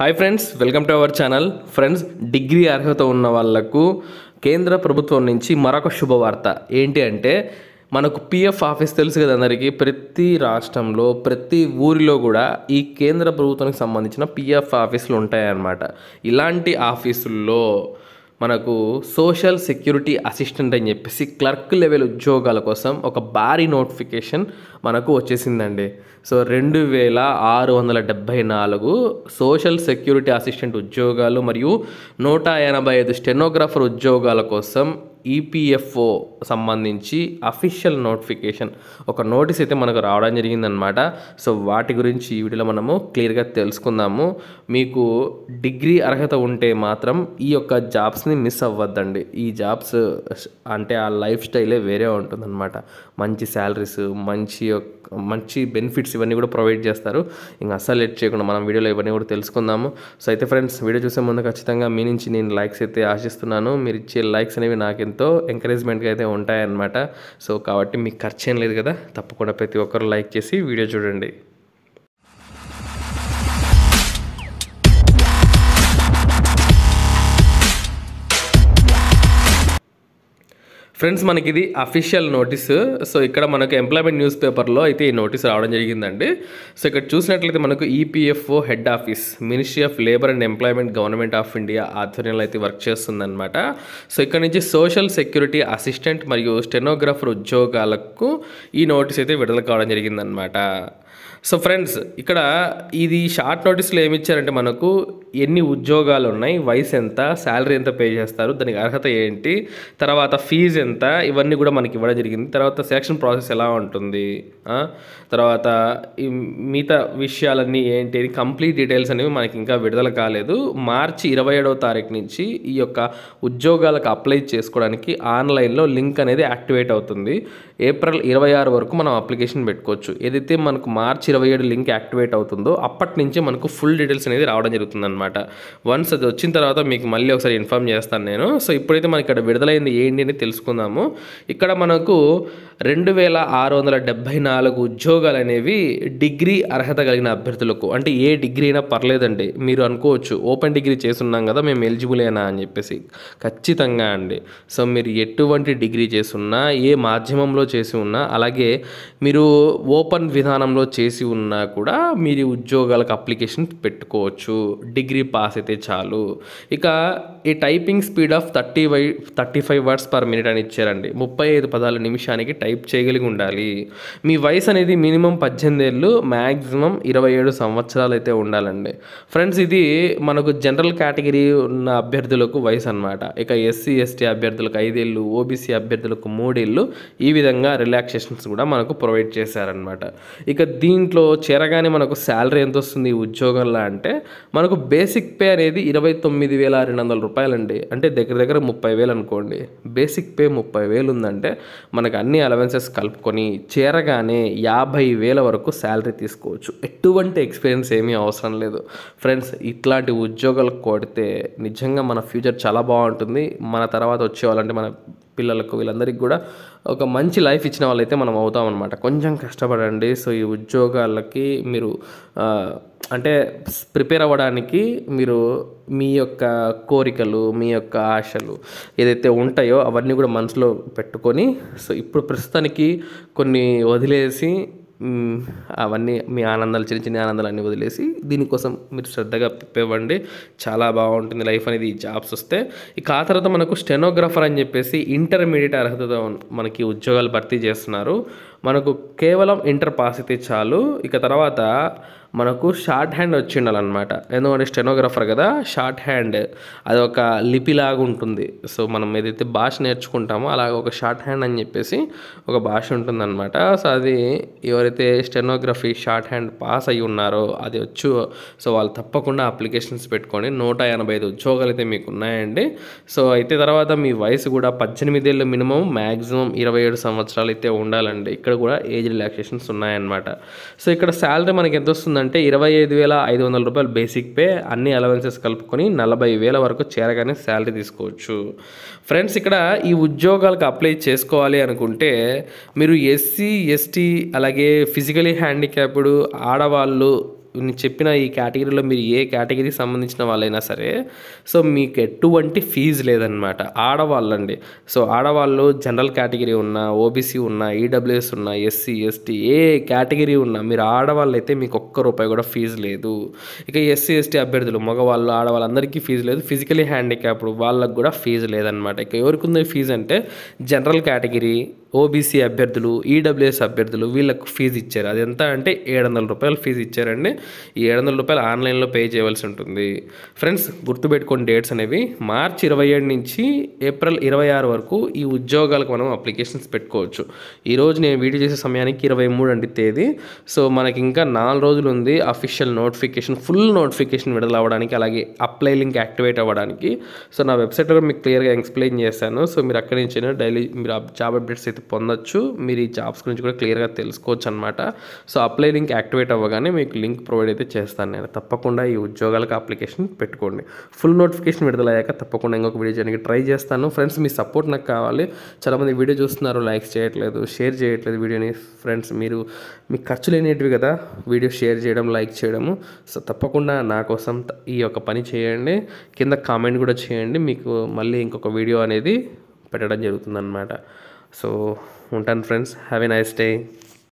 hi friends welcome to our channel friends degree అర్హత ఉన్న వాళ్లకు కేంద్ర ప్రభుత్వం నుంచి మరొక శుభవార్త ఏంటి అంటే మనకు పిఎఫ్ ఆఫీస్ తెలుసు కదా అందరికీ ప్రతి రాష్ట్రంలో ప్రతి ఊరిలో కూడా ఈ కేంద్ర ప్రభుత్వానికి సంబంధించిన పిఎఫ్ ఆఫీసులు ఉంటాయన్నమాట ఇలాంటి ఆఫీసుల్లో మనకు సోషల్ సెక్యూరిటీ అసిస్టెంట్ అని చెప్పేసి క్లర్క్ లెవెల్ ఉద్యోగాల కోసం ఒక భారీ నోటిఫికేషన్ మనకు వచ్చేసిందండి సో రెండు వేల ఆరు వందల డెబ్భై నాలుగు సోషల్ సెక్యూరిటీ అసిస్టెంట్ ఉద్యోగాలు మరియు నూట ఎనభై ఐదు స్టెనోగ్రాఫర్ ఉద్యోగాల కోసం ఈపీఎఫ్ఓ e సంబంధించి అఫీషియల్ నోటిఫికేషన్ ఒక నోటీస్ అయితే మనకు రావడం జరిగిందనమాట సో వాటి గురించి ఈ వీడియోలో మనము క్లియర్గా తెలుసుకుందాము మీకు డిగ్రీ అర్హత ఉంటే మాత్రం ఈ యొక్క జాబ్స్ని మిస్ అవ్వద్దండి ఈ జాబ్స్ అంటే ఆ లైఫ్ స్టైలే వేరే ఉంటుందన్నమాట మంచి శాలరీస్ మంచి మంచి బెనిఫిట్స్ ఇవన్నీ కూడా ప్రొవైడ్ చేస్తారు ఇంకా అస్సలు లెట్ చేయకుండా మనం వీడియోలో ఇవన్నీ కూడా తెలుసుకుందాము సో అయితే ఫ్రెండ్స్ వీడియో చూసే ముందు ఖచ్చితంగా మీ నుంచి నేను లైక్స్ అయితే ఆశిస్తున్నాను మీరు ఇచ్చే లైక్స్ అనేవి నాకు ఎంతో ఎంకరేజ్మెంట్గా అయితే ఉంటాయన్నమాట సో కాబట్టి మీకు ఖర్చు ఏం లేదు కదా తప్పకుండా ప్రతి ఒక్కరు లైక్ చేసి వీడియో చూడండి ఫ్రెండ్స్ మనకి ఇది అఫీషియల్ నోటీస్ సో ఇక్కడ మనకు ఎంప్లాయ్మెంట్ న్యూస్ పేపర్లో అయితే ఈ నోటీస్ రావడం జరిగిందండి సో ఇక్కడ చూసినట్లయితే మనకు EPFO head office ministry of labour and employment government of India ఆధ్వర్యంలో అయితే వర్క్ చేస్తుందన్నమాట సో ఇక్కడ నుంచి సోషల్ సెక్యూరిటీ అసిస్టెంట్ మరియు స్టెనోగ్రాఫర్ ఉద్యోగాలకు ఈ నోటీస్ అయితే విడుదల కావడం జరిగిందనమాట సో ఫ్రెండ్స్ ఇక్కడ ఇది షార్ట్ నోటీస్లో ఏమి ఇచ్చారంటే మనకు ఎన్ని ఉద్యోగాలు ఉన్నాయి వయసు ఎంత శాలరీ ఎంత పే చేస్తారు దానికి అర్హత ఏంటి తర్వాత ఫీజు ఎంత ఇవన్నీ కూడా మనకి ఇవ్వడం జరిగింది తర్వాత సెలక్షన్ ప్రాసెస్ ఎలా ఉంటుంది తర్వాత మిగతా విషయాలన్నీ ఏంటి కంప్లీట్ డీటెయిల్స్ అనేవి మనకి ఇంకా విడుదల కాలేదు మార్చి ఇరవై ఏడవ తారీఖు నుంచి ఈ యొక్క ఉద్యోగాలకు అప్లై చేసుకోవడానికి ఆన్లైన్లో లింక్ అనేది యాక్టివేట్ అవుతుంది ఏప్రిల్ ఇరవై ఆరు వరకు మనం అప్లికేషన్ పెట్టుకోవచ్చు ఏదైతే మనకు మార్చి ఇరవై ఏడు లింక్ యాక్టివేట్ అవుతుందో అప్పటి నుంచి మనకు ఫుల్ డీటెయిల్స్ అనేది రావడం అనమాట వన్స్ అది వచ్చిన తర్వాత మీకు మళ్ళీ ఒకసారి ఇన్ఫామ్ చేస్తాను నేను సో ఇప్పుడైతే మనకి ఇక్కడ విడుదలైంది ఏంటి అని తెలుసుకుందాము ఇక్కడ మనకు రెండు వేల ఆరు వందల డెబ్బై నాలుగు ఉద్యోగాలు అనేవి డిగ్రీ అర్హత కలిగిన అభ్యర్థులకు అంటే ఏ డిగ్రీ అయినా పర్లేదండి మీరు అనుకోవచ్చు ఓపెన్ డిగ్రీ చేస్తున్నాం కదా మేము ఎలిజిబులేనా అని చెప్పేసి ఖచ్చితంగా అండి సో మీరు ఎటువంటి డిగ్రీ ఉన్నా ఏ మాధ్యమంలో చేసి ఉన్నా అలాగే మీరు ఓపెన్ విధానంలో చేసి చేసి ఉన్నా కూడా మీరు ఉద్యోగాలకు అప్లికేషన్ పెట్టుకోవచ్చు డిగ్రీ పాస్ అయితే చాలు ఇక ఈ టైపింగ్ స్పీడ్ ఆఫ్ థర్టీ వై thirty five words per minute అని ఇచ్చారండి ముప్పై ఐదు పదాల నిమిషానికి టైప్ చేయగలిగి ఉండాలి మీ వయసు అనేది మినిమం పద్దెనిమిది ఏళ్ళు మ్యాక్సిమం ఇరవై ఏడు సంవత్సరాలు అయితే ఉండాలండి ఫ్రెండ్స్ ఇది మనకు జనరల్ కేటగిరీ ఉన్న అభ్యర్థులకు వయసు అనమాట ఇక ఎస్సీ ఎస్టీ అభ్యర్థులకు ఐదేళ్ళు ఓబీసీ అభ్యర్థులకు మూడేళ్ళు ఈ విధంగా రిలాక్సేషన్స్ కూడా మనకు ప్రొవైడ్ చేశారనమాట ఇక దీని దీంట్లో చేరగానే మనకు శాలరీ ఎంత వస్తుంది ఉద్యోగంలో అంటే మనకు బేసిక్ పే అనేది ఇరవై తొమ్మిది వేల రెండు వందల రూపాయలండి అంటే దగ్గర దగ్గర ముప్పై వేలు అనుకోండి బేసిక్ పే ముప్పై వేలు ఉందంటే మనకు అన్ని అలవెన్సెస్ కలుపుకొని చేరగానే యాభై వేల వరకు శాలరీ తీసుకోవచ్చు ఎటువంటి ఎక్స్పీరియన్స్ ఏమీ అవసరం లేదు ఫ్రెండ్స్ ఇట్లాంటి ఉద్యోగాలు కొడితే నిజంగా మన ఫ్యూచర్ చాలా బాగుంటుంది మన తర్వాత వచ్చే వాళ్ళంటే మన పిల్లలకు వీళ్ళందరికీ కూడా ఒక మంచి లైఫ్ ఇచ్చిన వాళ్ళైతే మనం అవుతామన్నమాట కొంచెం కష్టపడండి సో ఈ ఉద్యోగాలకి మీరు అంటే ప్రిపేర్ అవ్వడానికి మీరు మీ యొక్క కోరికలు మీ యొక్క ఆశలు ఏదైతే ఉంటాయో అవన్నీ కూడా మనసులో పెట్టుకొని సో ఇప్పుడు ప్రస్తుతానికి కొన్ని వదిలేసి అవన్నీ మీ ఆనందాలు చిన్న చిన్న ఆనందాలన్నీ వదిలేసి దీనికోసం మీరు శ్రద్ధగా ఇవ్వండి చాలా బాగుంటుంది లైఫ్ అనేది జాబ్స్ వస్తే ఇక ఆ తర్వాత మనకు స్టెనోగ్రఫర్ అని చెప్పేసి ఇంటర్మీడియట్ అర్హతతో మనకి ఉద్యోగాలు భర్తీ చేస్తున్నారు మనకు కేవలం ఇంటర్ పాస్ అయితే చాలు ఇక తర్వాత మనకు షార్ట్ హ్యాండ్ వచ్చి ఉండాలన్నమాట ఎందుకంటే స్టెనోగ్రఫర్ కదా షార్ట్ హ్యాండ్ అది ఒక లిపిలాగా ఉంటుంది సో మనం ఏదైతే భాష నేర్చుకుంటామో అలాగే ఒక షార్ట్ హ్యాండ్ అని చెప్పేసి ఒక భాష ఉంటుందన్నమాట సో అది ఎవరైతే స్టెనోగ్రఫీ షార్ట్ హ్యాండ్ పాస్ అయ్యి ఉన్నారో అది వచ్చు సో వాళ్ళు తప్పకుండా అప్లికేషన్స్ పెట్టుకొని నూట ఎనభై ఐదు ఉద్యోగాలు అయితే మీకు ఉన్నాయండి సో అయితే తర్వాత మీ వయసు కూడా పద్దెనిమిదేళ్ళు మినిమం మ్యాక్సిమం ఇరవై ఏడు సంవత్సరాలు అయితే ఉండాలండి ఇక్కడ కూడా ఏజ్ రిలాక్సేషన్స్ ఉన్నాయన్నమాట సో ఇక్కడ శాలరీ మనకి ఎంత వస్తుంది వస్తుందంటే ఇరవై ఐదు వేల ఐదు వందల రూపాయలు బేసిక్ పే అన్ని అలవెన్సెస్ కలుపుకొని నలభై వేల వరకు చేరగానే శాలరీ తీసుకోవచ్చు ఫ్రెండ్స్ ఇక్కడ ఈ ఉద్యోగాలకు అప్లై చేసుకోవాలి అనుకుంటే మీరు ఎస్సీ ఎస్టీ అలాగే ఫిజికలీ హ్యాండిక్యాప్డ్ ఆడవాళ్ళు నేను చెప్పిన ఈ కేటగిరీలో మీరు ఏ కేటగిరీకి సంబంధించిన వాళ్ళైనా సరే సో మీకు ఎటువంటి ఫీజు లేదనమాట ఆడవాళ్ళండి సో ఆడవాళ్ళు జనరల్ కేటగిరీ ఉన్న ఓబీసీ ఉన్న ఈడబ్ల్యూఎస్ ఉన్న ఎస్సీ ఎస్టీ ఏ కేటగిరీ ఉన్న మీరు ఆడవాళ్ళు మీకు ఒక్క రూపాయి కూడా ఫీజు లేదు ఇక ఎస్సీ ఎస్టీ అభ్యర్థులు మగవాళ్ళు ఆడవాళ్ళందరికీ ఫీజు లేదు ఫిజికలీ హ్యాండిక్యాప్డ్ వాళ్ళకు కూడా ఫీజు లేదనమాట ఇక ఎవరికి ఉంది ఫీజు అంటే జనరల్ కేటగిరీ ఓబీసీ అభ్యర్థులు ఈడబ్ల్యూఎస్ e అభ్యర్థులు వీళ్ళకు ఫీజు ఇచ్చారు అది ఎంత అంటే ఏడు వందల రూపాయలు ఫీజు ఇచ్చారండి ఈ ఏడు వందల రూపాయలు ఆన్లైన్లో పే చేయవలసి ఉంటుంది ఫ్రెండ్స్ గుర్తుపెట్టుకుని డేట్స్ అనేవి మార్చి ఇరవై ఏడు నుంచి ఏప్రిల్ ఇరవై ఆరు వరకు ఈ ఉద్యోగాలకు మనం అప్లికేషన్స్ పెట్టుకోవచ్చు ఈరోజు నేను వీడియో చేసే సమయానికి ఇరవై మూడు అండి తేదీ సో మనకి ఇంకా నాలుగు రోజులు ఉంది అఫీషియల్ నోటిఫికేషన్ ఫుల్ నోటిఫికేషన్ విడుదల అవ్వడానికి అలాగే అప్లై లింక్ యాక్టివేట్ అవ్వడానికి సో నా వెబ్సైట్లో మీకు క్లియర్గా ఎక్స్ప్లెయిన్ చేశాను సో మీరు అక్కడి నుంచి డైలీ మీరు జాబ్ అప్డేట్స్ అయితే అయితే పొందొచ్చు మీరు ఈ జాబ్స్ గురించి కూడా క్లియర్గా తెలుసుకోవచ్చు అనమాట సో అప్లై లింక్ యాక్టివేట్ అవ్వగానే మీకు లింక్ ప్రొవైడ్ అయితే చేస్తాను నేను తప్పకుండా ఈ ఉద్యోగాలకు అప్లికేషన్ పెట్టుకోండి ఫుల్ నోటిఫికేషన్ విడుదలయ్యాక తప్పకుండా ఇంకొక వీడియో చేయడానికి ట్రై చేస్తాను ఫ్రెండ్స్ మీ సపోర్ట్ నాకు కావాలి చాలామంది వీడియో చూస్తున్నారు లైక్స్ చేయట్లేదు షేర్ చేయట్లేదు వీడియోని ఫ్రెండ్స్ మీరు మీ ఖర్చు లేనేటివి కదా వీడియో షేర్ చేయడం లైక్ చేయడము సో తప్పకుండా నా కోసం ఈ యొక్క పని చేయండి కింద కామెంట్ కూడా చేయండి మీకు మళ్ళీ ఇంకొక వీడియో అనేది పెట్టడం జరుగుతుందన్నమాట so ఉంటాను friends have a nice day